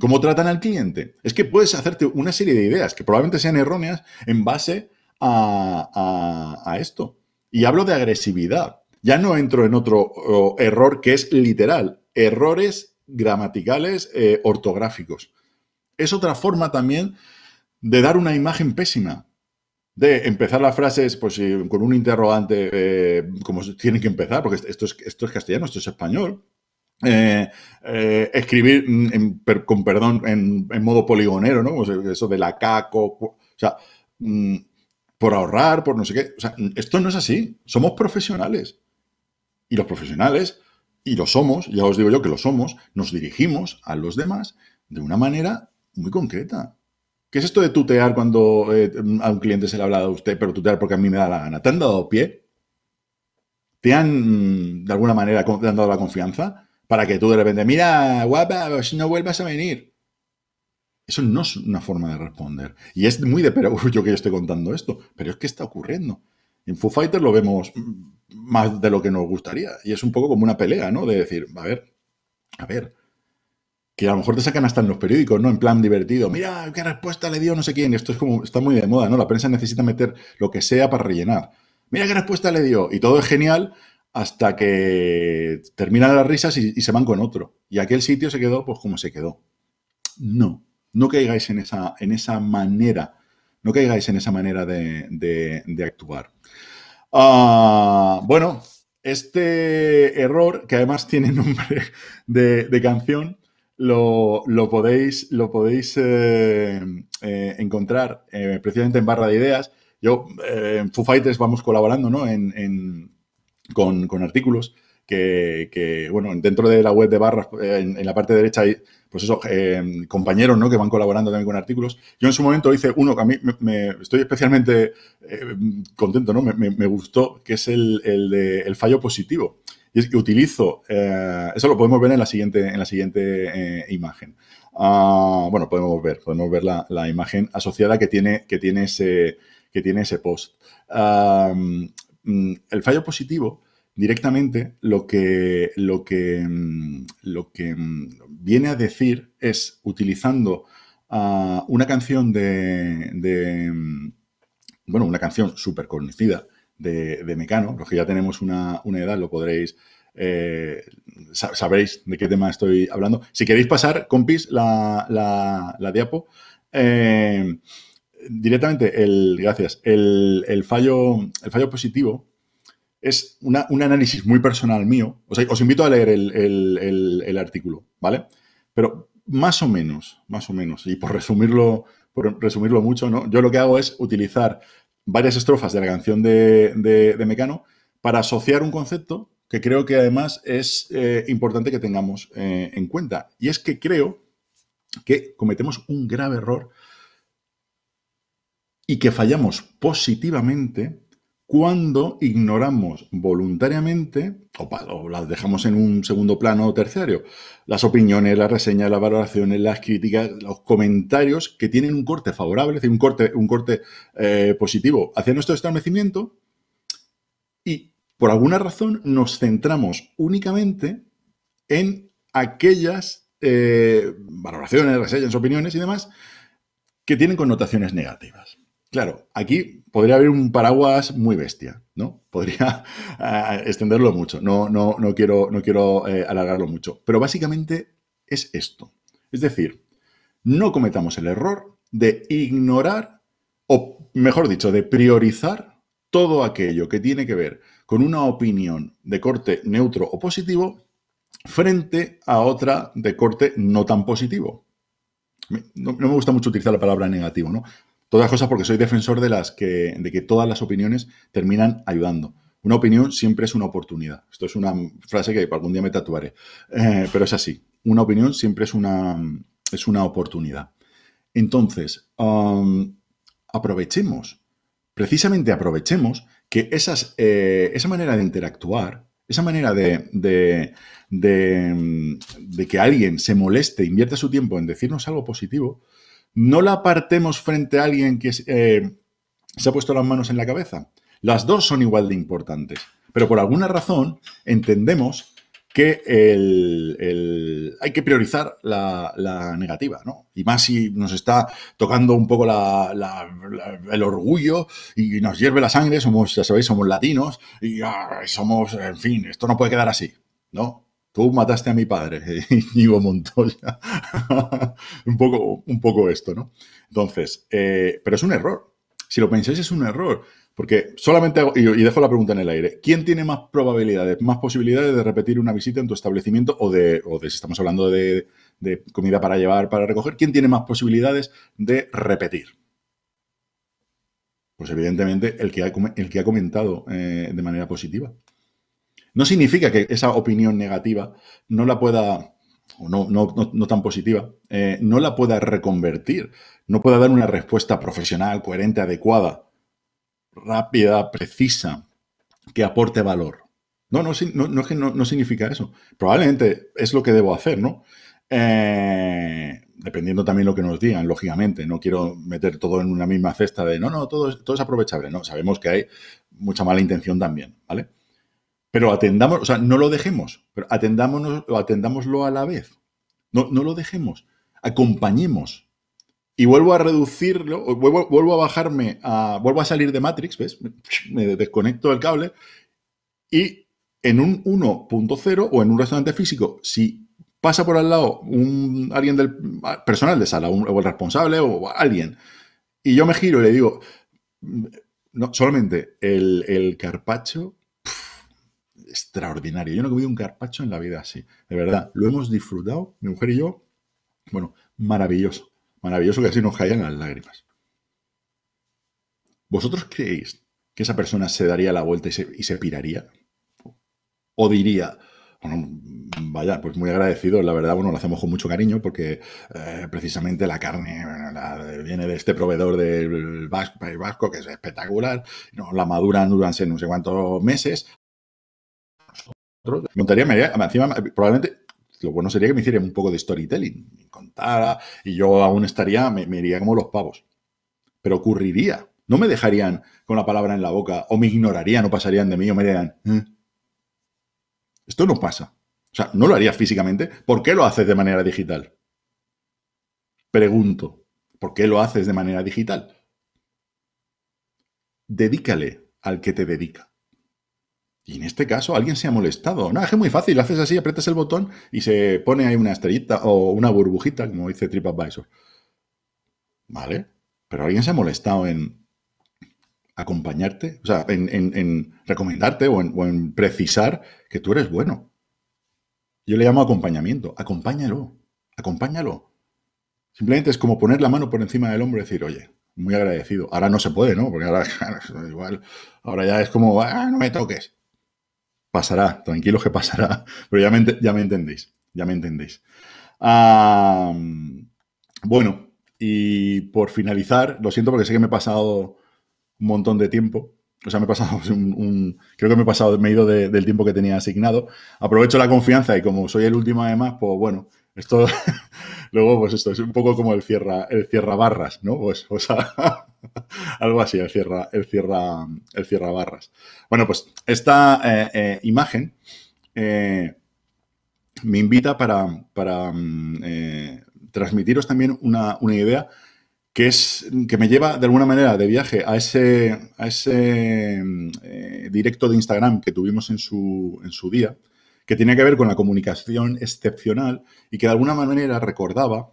Speaker 2: ¿Cómo tratan al cliente? Es que puedes hacerte una serie de ideas que probablemente sean erróneas en base a esto. Y hablo de agresividad. Ya no entro en otro error que es literal, errores gramaticales eh, ortográficos. Es otra forma también de dar una imagen pésima, de empezar las frases pues, con un interrogante, eh, como tienen que empezar, porque esto es, castellano, esto es español. Eh, escribir con perdón en, modo poligonero, ¿no? eso de la caco. O sea, mm, por ahorrar, por no sé qué. O sea, esto no es así. Somos profesionales. Y los profesionales, y lo somos, ya os digo yo que lo somos, nos dirigimos a los demás de una manera muy concreta. ¿Qué es esto de tutear cuando eh, a un cliente se le hablado a usted, pero tutear porque a mí me da la gana? ¿Te han dado pie? ¿Te han, de alguna manera, te han dado la confianza? Para que tú de repente, mira, guapa, si no vuelvas a venir. Eso no es una forma de responder. Y es muy de pero que yo estoy contando esto, pero es que está ocurriendo. En Foo Fighter lo vemos más de lo que nos gustaría. Y es un poco como una pelea, ¿no? De decir, a ver, a ver, que a lo mejor te sacan hasta en los periódicos, ¿no? En plan divertido, mira, qué respuesta le dio no sé quién. Esto es como, está muy de moda, ¿no? La prensa necesita meter lo que sea para rellenar. Mira qué respuesta le dio. Y todo es genial hasta que terminan las risas y, se van con otro. Y aquel sitio se quedó pues como se quedó. No, no caigáis en esa, en esa manera, no caigáis en esa manera de, actuar. Ah, bueno, este error, que además tiene nombre de, canción, lo, podéis, lo podéis eh, eh, encontrar eh, precisamente en barra de ideas. Yo, en Foo Fighters vamos colaborando ¿no? con, con, artículos que, bueno, dentro de la web de barras, eh, en, la parte derecha hay, pues esos eh, compañeros, Que van colaborando también con artículos. Yo en su momento hice uno que a mí me, estoy especialmente eh, contento, ¿no? Me, gustó, que es el, el fallo positivo. Y es que utilizo, eso lo podemos ver en la siguiente, en la siguiente imagen. Ah, bueno, podemos ver, podemos ver la, imagen asociada que tiene, que tiene, ese, que tiene ese post. Ah, mm, el fallo positivo Directamente lo que, lo que, mm, lo que mm, viene a decir es utilizando ah, una canción de, mm, Bueno, una canción súper conocida de, de, Mecano. Los que ya tenemos una, edad lo podréis. Eh, sabréis de qué tema estoy hablando. Si queréis pasar, compis, la, la, diapo. Eh, directamente, el, gracias, el, el, fallo, el fallo positivo es un análisis muy personal mío. os invito a leer el, artículo, ¿vale? Pero más o menos, más o menos, y por resumirlo, por resumirlo mucho, ¿no? Yo lo que hago es utilizar varias estrofas de la canción de, Mecano para asociar un concepto que creo que además es eh, importante que tengamos eh, en cuenta. Y es que creo que cometemos un grave error y que fallamos positivamente cuando ignoramos voluntariamente o, las dejamos en un segundo plano o terciario las opiniones, las reseñas, las valoraciones, las críticas, los comentarios que tienen un corte favorable, es decir, un corte, eh, positivo hacia nuestro establecimiento y por alguna razón nos centramos únicamente en aquellas eh, valoraciones, reseñas, opiniones y demás que tienen connotaciones negativas. Claro, aquí podría haber un paraguas muy bestia, ¿no? Podría ah, extenderlo mucho, no, no, no quiero, no quiero eh, alargarlo mucho, pero básicamente es esto. Es decir, no cometamos el error de ignorar, o mejor dicho, de priorizar todo aquello que tiene que ver con una opinión de corte neutro o positivo frente a otra de corte no tan positivo. no me gusta mucho utilizar la palabra negativo, ¿no? Todas cosas porque soy defensor de las que, de que todas las opiniones terminan ayudando. Una opinión siempre es una oportunidad. Esto es una frase que algún día me tatuaré, eh, pero es así. Una opinión siempre es una, es una oportunidad. Entonces, aprovechemos, precisamente aprovechemos que esas, eh, esa manera de interactuar, esa manera de, de que alguien se moleste, invierta su tiempo en decirnos algo positivo, no la apartemos frente a alguien que eh, se ha puesto las manos en la cabeza. Las dos son igual de importantes, pero por alguna razón entendemos que hay que priorizar la, negativa, ¿no? Y más si nos está tocando un poco el orgullo y nos hierve la sangre, somos, ya sabéis, somos latinos y ah, somos, en fin, esto no puede quedar así, ¿no? tú mataste a mi padre, Íñigo Montoya. un, poco, un poco esto, ¿no? Entonces, eh, pero es un error. Si lo pensáis, es un error. Porque solamente hago, y, dejo la pregunta en el aire, ¿quién tiene más probabilidades, más posibilidades de repetir una visita en tu establecimiento o de, si estamos hablando de, comida para llevar, para recoger, ¿quién tiene más posibilidades de repetir? Pues evidentemente el que ha, comentado eh, de manera positiva. No significa que esa opinión negativa no la pueda, o no, no, tan positiva, eh, no la pueda reconvertir, no pueda dar una respuesta profesional, coherente, adecuada, rápida, precisa, que aporte valor. No, no, no, no, significa eso. Probablemente es lo que debo hacer, ¿no? Eh, dependiendo también lo que nos digan, lógicamente. No quiero meter todo en una misma cesta de no, no, todo, todo es aprovechable. No, sabemos que hay mucha mala intención también, ¿vale? Pero atendamos, o sea, no lo dejemos, pero atendámonos, atendámoslo a la vez. No, lo dejemos, acompañemos. Y vuelvo a reducirlo, vuelvo, a bajarme, a, vuelvo a salir de Matrix, ¿ves? Me desconecto del cable y en un 1.0 o en un restaurante físico, si pasa por al lado un, alguien del ah, personal de sala o el responsable o alguien, y yo me giro y le digo, mm, no, solamente el, el carpacho extraordinario. Yo no he comido un carpacho en la vida así. De verdad, lo hemos disfrutado, mi mujer y yo. Bueno, maravilloso. Maravilloso que así nos caigan las lágrimas. ¿Vosotros creéis que esa persona se daría la vuelta y se, piraría? ¿O diría, bueno, vaya, pues muy agradecido, la verdad, bueno, lo hacemos con mucho cariño porque eh, precisamente la carne viene de este proveedor del País Vasco, que es espectacular, no, la maduran durante no sé cuántos meses, me encima, probablemente lo bueno sería que me hicieran un poco de storytelling, me contara, y yo aún estaría, me, iría como los pavos. Pero ocurriría. No me dejarían con la palabra en la boca, o me ignorarían, o pasarían de mí, o me dirían, eh, esto no pasa. O sea, no lo harías físicamente. ¿Por qué lo haces de manera digital? Pregunto, ¿por qué lo haces de manera digital? Dedícale al que te dedica. Y en este caso alguien se ha molestado. No, es muy fácil, haces así, aprietas el botón y se pone ahí una estrellita o una burbujita, como dice TripAdvisor. ¿Vale? Pero alguien se ha molestado en acompañarte, o sea, en, recomendarte o en, precisar que tú eres bueno. Yo le llamo acompañamiento. Acompáñalo, acompáñalo. Simplemente es como poner la mano por encima del hombro y decir, oye, muy agradecido. Ahora no se puede, ¿no? Porque ahora igual, ahora ya es como, ah, no me toques. Pasará, tranquilos que pasará, pero ya me, entendéis, ya me entendéis. bueno, y por finalizar, lo siento porque sé que me he pasado un montón de tiempo, o sea, me he pasado un, creo que me he pasado, me ido del tiempo que tenía asignado. Aprovecho la confianza y como soy el último además, pues bueno, esto luego pues esto es un poco como el cierra, el cierra barras, ¿no? Pues, o sea, Algo así, el cierra, el cierra, el barras. Bueno, pues esta eh, eh, imagen eh, me invita para, para mm, transmitiros también una, idea que, es, que me lleva de alguna manera de viaje a ese, a ese mm, directo de Instagram que tuvimos en su, en su día, que tenía que ver con la comunicación excepcional y que de alguna manera recordaba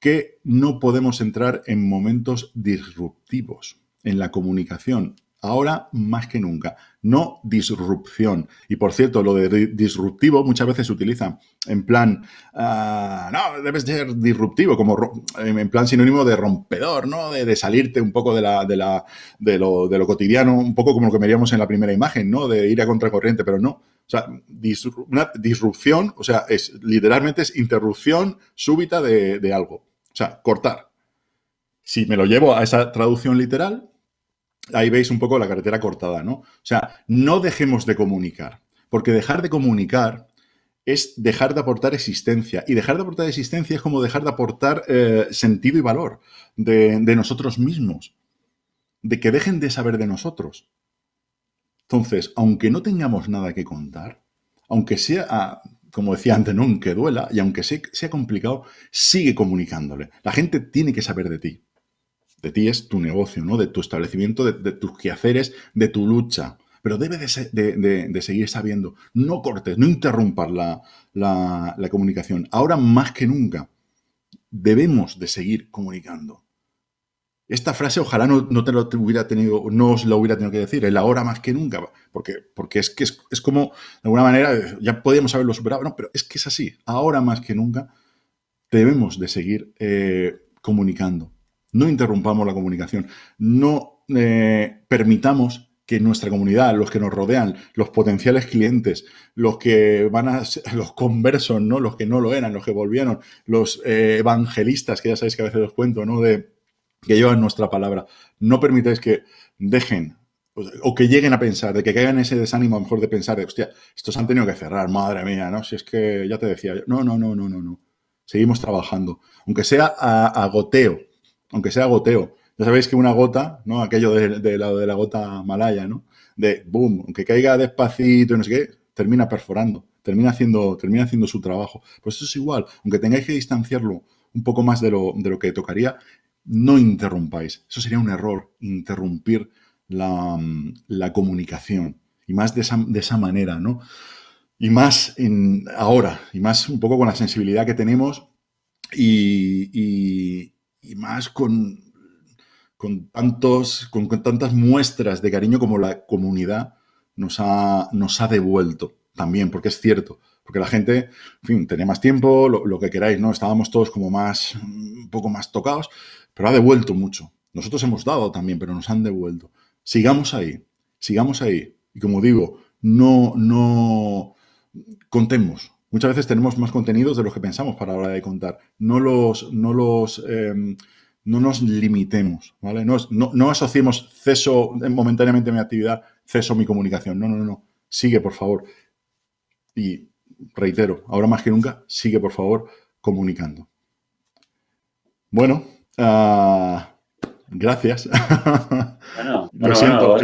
Speaker 2: que no podemos entrar en momentos disruptivos en la comunicación. Ahora más que nunca, no disrupción. Y por cierto, lo de disruptivo muchas veces se utiliza en plan, ah, no, debes ser disruptivo, como en plan sinónimo de rompedor, ¿no? De, salirte un poco de, la, de, la, de, lo, cotidiano, un poco como lo que veríamos en la primera imagen, ¿no? De ir a contracorriente, pero no. O sea, una disrupción, o sea, es, literalmente es interrupción súbita de algo. O sea, cortar. Si me lo llevo a esa traducción literal, ahí veis un poco la carretera cortada, ¿no? O sea, no dejemos de comunicar, porque dejar de comunicar es dejar de aportar existencia. Y dejar de aportar existencia es como dejar de aportar eh, sentido y valor de, nosotros mismos, de que dejen de saber de nosotros. Entonces, aunque no tengamos nada que contar, aunque sea ah, como decía antes, ¿no? duela y aunque sea complicado, sigue comunicándole. La gente tiene que saber de ti. De ti es tu negocio, ¿no? De tu establecimiento, de, tus quehaceres, de tu lucha. Pero debe de, de seguir sabiendo. No cortes, no interrumpas la comunicación. Ahora más que nunca debemos de seguir comunicando. Esta frase ojalá no, te lo hubiera tenido, no os lo hubiera tenido que decir, el ahora más que nunca, porque, porque es que es, como, de alguna manera, ya podíamos haberlo superado, pero es que es así, ahora más que nunca debemos de seguir eh, comunicando. No interrumpamos la comunicación, no eh, permitamos que nuestra comunidad, los que nos rodean, los potenciales clientes, los que van a los conversos, ¿no? Los que no lo eran, los que volvieron, los eh, evangelistas, que ya sabéis que a veces os cuento, ¿no? De que llevan nuestra palabra. No permitáis que dejen o que lleguen a pensar, de que caigan ese desánimo a lo mejor de pensar, de, hostia, estos han tenido que cerrar, madre mía, ¿no? Si es que ya te decía, no, no, no, no, no, no. Seguimos trabajando, aunque sea a, goteo, aunque sea a goteo. Ya sabéis que una gota, ¿no? Aquello de, la, de la gota malaya, ¿no? De boom, aunque caiga despacito y no sé qué, termina perforando, termina haciendo, termina haciendo su trabajo. Pues eso es igual, aunque tengáis que distanciarlo un poco más de lo, de lo que tocaría, no interrumpáis. Eso sería un error, interrumpir la, mm, comunicación. Y más de esa, manera, ¿no? Y más en, ahora, y más un poco con la sensibilidad que tenemos y, más con, con, tantos, con, tantas muestras de cariño como la comunidad nos ha, nos ha devuelto también, porque es cierto porque la gente, en fin, tenía más tiempo, lo, lo, que queráis, ¿no? Estábamos todos como más, un poco más tocados pero ha devuelto mucho. Nosotros hemos dado también, pero nos han devuelto. Sigamos ahí, sigamos ahí. Y como digo, no, no contemos. Muchas veces tenemos más contenidos de los que pensamos para la hora de contar. No los, no los, em, no nos limitemos, No, no, asociemos ceso momentáneamente mi actividad, ceso mi comunicación. no, no, no. Sigue, por favor. Y reitero, ahora más que nunca, sigue, por favor, comunicando. Bueno, Ah, gracias.
Speaker 1: Bueno, Lo siento.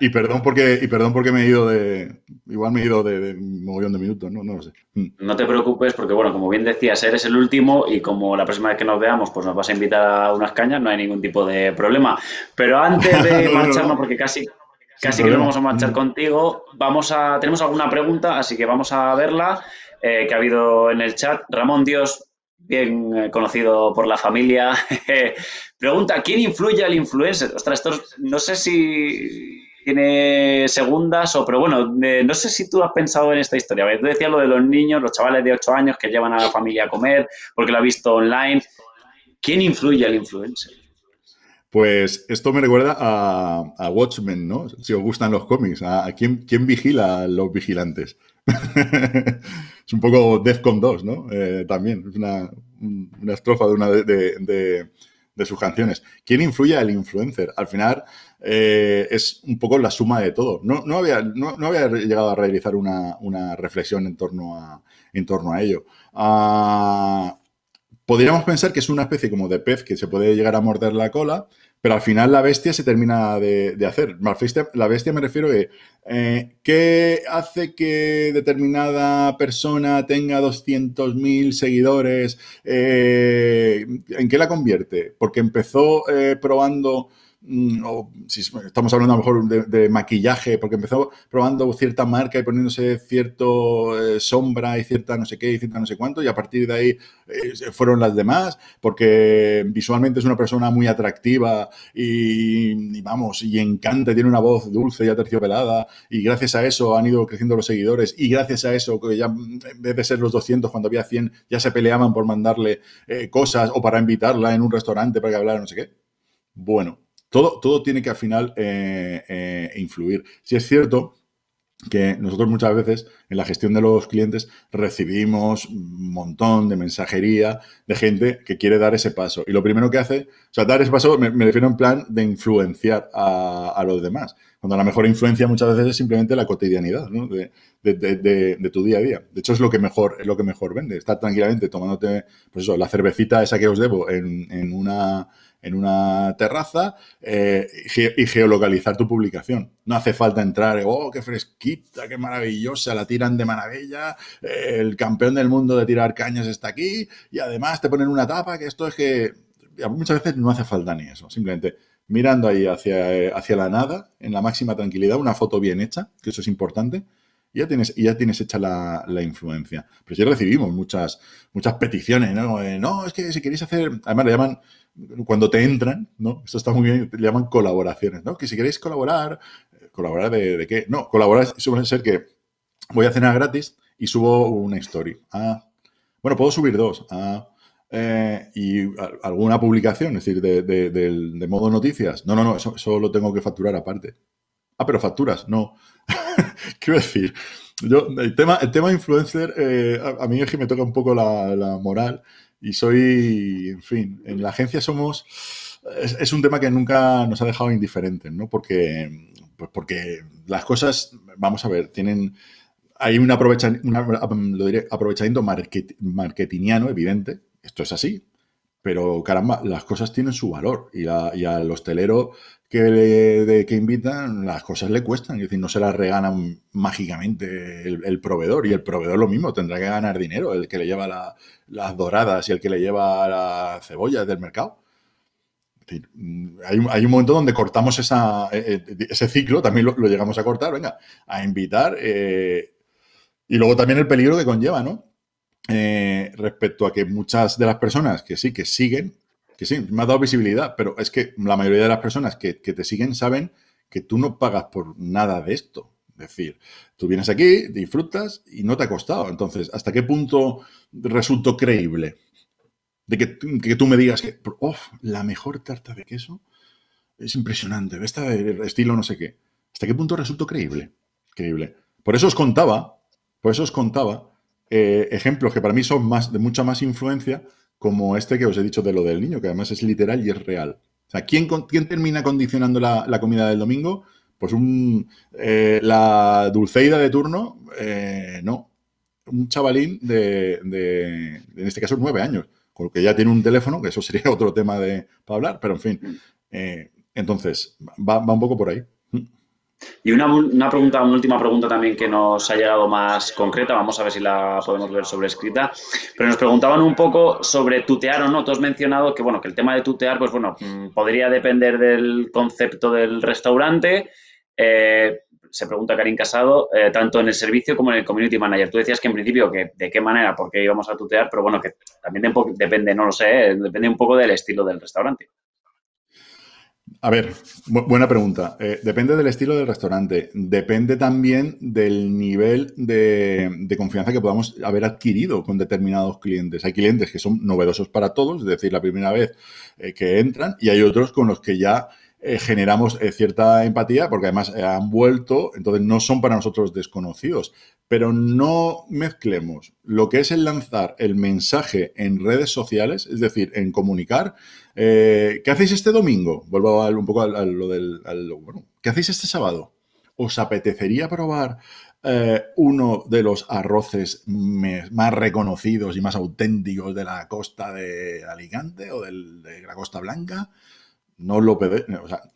Speaker 2: y, perdón, porque, y perdón porque me he ido de. Igual me he ido de, de mogollón de minutos, no, no lo sé.
Speaker 1: Mm. No te preocupes, porque bueno, como bien decías, eres el último y como la próxima vez que nos veamos, pues nos vas a invitar a unas cañas, no hay ningún tipo de problema. Pero antes de marcharnos, porque casi casi que nos vamos a marchar mm. contigo. Vamos a, tenemos alguna pregunta, así que vamos a verla eh, que ha habido en el chat. Ramón Dios bien eh, conocido por la familia. Pregunta, ¿quién influye al influencer? Ostras, esto no sé si tiene segundas o, pero bueno, eh, no sé si tú has pensado en esta historia. Tú decías lo de los niños, los chavales de 8 años que llevan a la familia a comer porque lo ha visto online. ¿Quién influye al influencer?
Speaker 2: Pues esto me recuerda a, Watchmen, ¿no? Si os gustan los cómics, a, quién vigila a los vigilantes. es un poco Defcon 2, ¿no? Eh, también, es una, estrofa de una de, sus canciones. ¿Quién influye al influencer? Al final eh, es un poco la suma de todo. No, había, llegado a realizar una, reflexión en torno a, en torno a ello. Ah, podríamos pensar que es una especie como de pez que se puede llegar a morder la cola pero al final la bestia se termina de, hacer. La bestia, la bestia, me refiero a eh, qué hace que determinada persona tenga 200.000 seguidores, eh, ¿en qué la convierte? Porque empezó eh, probando... Mm, o si estamos hablando a lo mejor de, maquillaje, porque empezó probando cierta marca y poniéndose cierta eh, sombra y cierta no sé qué y cierta no sé cuánto, y a partir de ahí eh, fueron las demás, porque visualmente es una persona muy atractiva y, vamos, y encanta, tiene una voz dulce y aterciopelada, y gracias a eso han ido creciendo los seguidores, y gracias a eso, que ya en vez de ser los 200 cuando había 100, ya se peleaban por mandarle eh, cosas o para invitarla en un restaurante para que hablara no sé qué. Bueno, todo, todo tiene que al final eh, eh, influir. Si es cierto que nosotros muchas veces en la gestión de los clientes recibimos un montón de mensajería de gente que quiere dar ese paso. Y lo primero que hace, o sea, dar ese paso me, refiero refiero en plan de influenciar a, los demás. Cuando la mejor influencia muchas veces es simplemente la cotidianidad de, tu día a día. De hecho, es lo que mejor, es lo que mejor vende. Estar tranquilamente tomándote, pues eso, la cervecita esa que os debo en una en una terraza eh, y geolocalizar tu publicación. No hace falta entrar, oh, qué fresquita, qué maravillosa, la tiran de maravilla, eh, el campeón del mundo de tirar cañas está aquí y además te ponen una tapa, que esto es que muchas veces no hace falta ni eso, simplemente mirando ahí hacia, eh, hacia la nada, en la máxima tranquilidad, una foto bien hecha, que eso es importante, y ya tienes, ya tienes hecha la, influencia. Pero si recibimos muchas, muchas peticiones, ¿no? no, es que si queréis hacer, además le llaman cuando te entran, ¿no? Esto está muy bien, te llaman colaboraciones, ¿no? Que si queréis colaborar, eh, ¿colaborar de, de qué? No, colaborar suele ser que voy a cenar gratis y subo una story. Ah, bueno, puedo subir dos. Ah, eh, y alguna publicación, es decir, de, modo noticias. No, no, no, eso, lo tengo que facturar aparte. Ah, pero facturas, no. Quiero decir, yo, el tema, el tema influencer, eh, a, mí es que me toca un poco la, la moral y soy, en fin, en la agencia somos... Es, un tema que nunca nos ha dejado indiferentes, ¿no? Porque, pues porque las cosas, vamos a ver, tienen... Hay un, aprovecha, aprovechamiento marketingiano evidente, esto es así, pero caramba, las cosas tienen su valor y, al hostelero que, le, que invitan, las cosas le cuestan. Es decir, no se las regalan mágicamente el, proveedor y el proveedor lo mismo, tendrá que ganar dinero, el que le lleva las doradas y el que le lleva las cebollas del mercado. Mm, hay, un momento donde cortamos eh, eh, ese ciclo, también lo, llegamos a cortar, venga, a invitar. Eh, y luego también el peligro que conlleva, ¿no? Eh, respecto a que muchas de las personas que sí, que siguen, que sí, me ha dado visibilidad, pero es que la mayoría de las personas que, te siguen saben que tú no pagas por nada de esto. Es decir, tú vienes aquí, disfrutas y no te ha costado. Entonces, ¿hasta qué punto resulto creíble? De que, tú me digas que, la mejor tarta de queso es impresionante, esta de estilo no sé qué. ¿Hasta qué punto resultó creíble? Creíble. Por eso os contaba, por eso os contaba eh, ejemplos que para mí son más, de mucha más influencia, como este que os he dicho de lo del niño, que además es literal y es real. O sea, ¿quién, quién termina condicionando la, comida del domingo? Pues un, eh, la dulceida de turno, eh, no. Un chavalín de, de, en este caso, nueve años, con lo que ya tiene un teléfono, que eso sería otro tema de, para hablar, pero en fin. entonces, va un poco por ahí.
Speaker 1: Y una, pregunta, última pregunta también que nos ha llegado más concreta, vamos a ver si la podemos ver sobre escrita, pero nos preguntaban un poco sobre tutear o no. Tú has mencionado que, bueno, que el tema de tutear, pues bueno, mm, podría depender del concepto del restaurante. Eh, se pregunta Karin Casado, eh, tanto en el servicio como en el community manager. Tú decías que en principio que de qué manera, ¿Por qué íbamos a tutear, pero bueno, que también depende, no lo sé, eh, depende un poco del estilo del restaurante.
Speaker 2: A ver, buena pregunta. Eh, depende del estilo del restaurante. Depende también del nivel de, confianza que podamos haber adquirido con determinados clientes. Hay clientes que son novedosos para todos, es decir, la primera vez eh, que entran, y hay otros con los que ya eh, generamos eh, cierta empatía porque además eh, han vuelto, entonces no son para nosotros desconocidos. Pero no mezclemos lo que es el lanzar el mensaje en redes sociales, es decir, en comunicar. ¿Qué hacéis este domingo? Vuelvo un poco a, lo del... bueno, ¿Qué hacéis este sábado? ¿Os apetecería probar uno de los arroces más reconocidos y más auténticos de la costa de Alicante o de la Costa Blanca? no lo perdáis,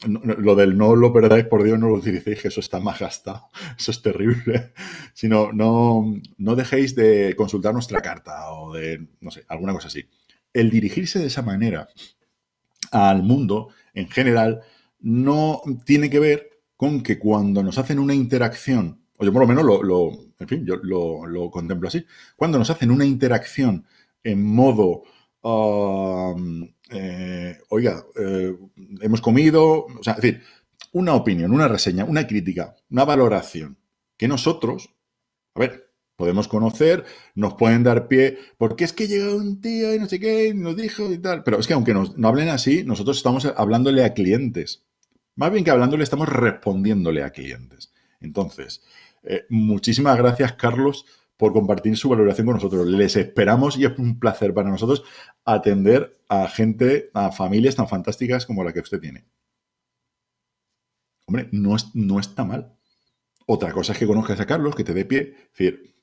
Speaker 2: lo del no lo perdáis, por Dios, no lo utilicéis, que eso está más gastado, eso es terrible. Sino, no, no dejéis de consultar nuestra carta o de, no sé, alguna cosa así. El dirigirse de esa manera al mundo en general no tiene que ver con que cuando nos hacen una interacción, o yo por lo menos lo, en fin, yo lo, lo contemplo así, cuando nos hacen una interacción en modo Um, eh, oiga, eh, hemos comido, o sea, es decir, una opinión, una reseña, una crítica, una valoración que nosotros, a ver, podemos conocer, nos pueden dar pie, porque es que llegó un tío y no sé qué, y nos dijo y tal, pero es que aunque no hablen así, nosotros estamos hablándole a clientes. Más bien que hablándole, estamos respondiéndole a clientes. Entonces, eh, muchísimas gracias, Carlos, por compartir su valoración con nosotros. Les esperamos y es un placer para nosotros atender a gente, a familias tan fantásticas como la que usted tiene. Hombre, no, no está mal. Otra cosa es que conozcas a Carlos, que te dé pie. Es decir,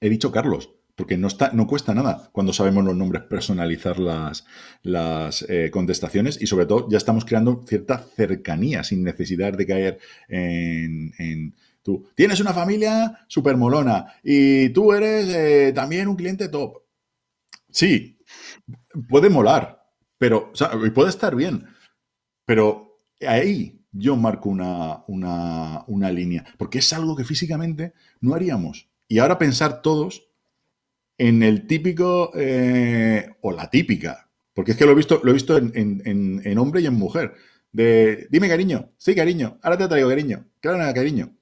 Speaker 2: he dicho Carlos, porque no, está, no cuesta nada cuando sabemos los nombres personalizar las, las eh, contestaciones y sobre todo ya estamos creando cierta cercanía sin necesidad de caer en tienes una familia súper molona y tú eres eh, también un cliente top. Sí, puede molar, pero puede estar bien, pero ahí yo marco una, línea, porque es algo que físicamente no haríamos. Y ahora pensar todos en el típico eh, o la típica, porque es que lo he visto, lo he visto en, hombre y en mujer. De dime cariño, sí, cariño, ahora te traigo cariño, claro, nada, cariño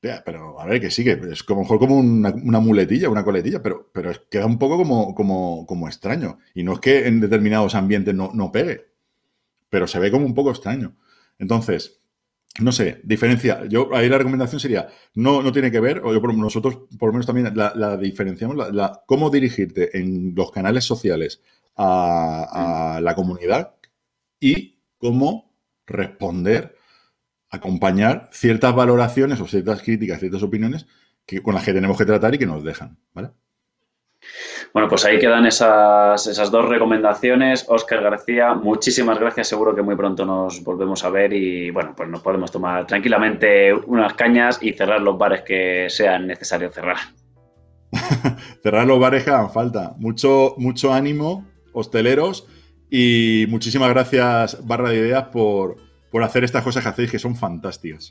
Speaker 2: pero a ver, que sigue es como, mejor como una, muletilla, una coletilla, pero, pero queda un poco como, como, como extraño. Y no es que en determinados ambientes no, pegue, pero se ve como un poco extraño. Entonces, no sé, diferencia. Yo ahí la recomendación sería, no, no tiene que ver, o yo nosotros por lo menos también la, diferenciamos, cómo dirigirte en los canales sociales a la comunidad y cómo responder acompañar ciertas valoraciones o ciertas críticas, ciertas opiniones que, con las que tenemos que tratar y que nos dejan, ¿vale?
Speaker 1: Bueno, pues ahí quedan esas, esas dos recomendaciones. ...Oscar García, muchísimas gracias. Seguro que muy pronto nos volvemos a ver y bueno, pues nos podemos tomar tranquilamente unas cañas y cerrar los bares que sean necesario cerrar.
Speaker 2: cerrar los bares que hagan falta. Mucho, mucho ánimo, hosteleros, y muchísimas gracias, Barra de Ideas, por, por hacer estas cosas que hacéis que son fantásticas.